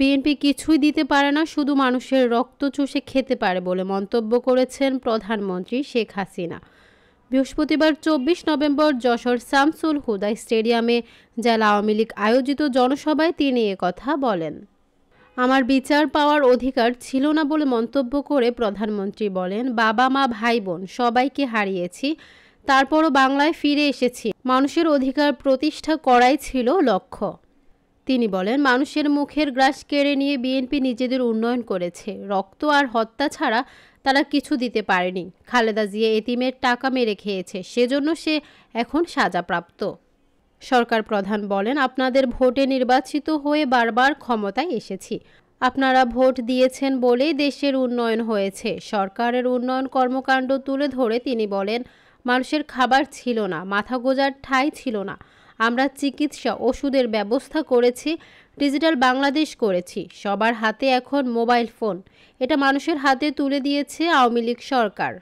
BNP কিছুই দিতে পারে না শুধু মানুষের রক্ত চুষে খেতে পারে বলে মন্তব্য করেছেন প্রধানমন্ত্রী শেখ হাসিনা বৃহস্পতিবার চব্বিশ নভেম্বর যশোর শামসুল হুদা স্টেডিয়ামে জেলা আওয়ামী লীগ আয়োজিত জনসভায় তিনি কথা বলেন আমার বিচার পাওয়ার অধিকার ছিল না বলে মন্তব্য করে প্রধানমন্ত্রী বলেন বাবা মা ভাই বোন সবাইকে হারিয়েছি তারপরও বাংলায় ফিরে এসেছি মানুষের অধিকার প্রতিষ্ঠা করাই ছিল লক্ষ্য তিনি বলেন মানুষের মুখের গ্রাস কেড়ে নিয়ে বিএনপি নিজেদের উন্নয়ন করেছে রক্ত আর হত্যা ছাড়া তারা কিছু দিতে পারেনি খালেদা জিয়া এতিমের টাকা মেরে খেয়েছে সেজন্য সে এখন সাজাপ্রাপ্ত সরকার প্রধান বলেন আপনাদের ভোটে নির্বাচিত হয়ে বারবার ক্ষমতায় এসেছি আপনারা ভোট দিয়েছেন বলেই দেশের উন্নয়ন হয়েছে সরকারের উন্নয়ন কর্মকাণ্ড তুলে ধরে তিনি বলেন মানুষের খাবার ছিল না মাথা গোজার ঠাঁই ছিল না আমরা চিকিৎসা ওষুধের ব্যবস্থা করেছি ডিজিটাল বাংলাদেশ করেছি সবার হাতে এখন মোবাইল ফোন এটা মানুষের হাতে তুলে দিয়েছে আওয়ামী লীগ সরকার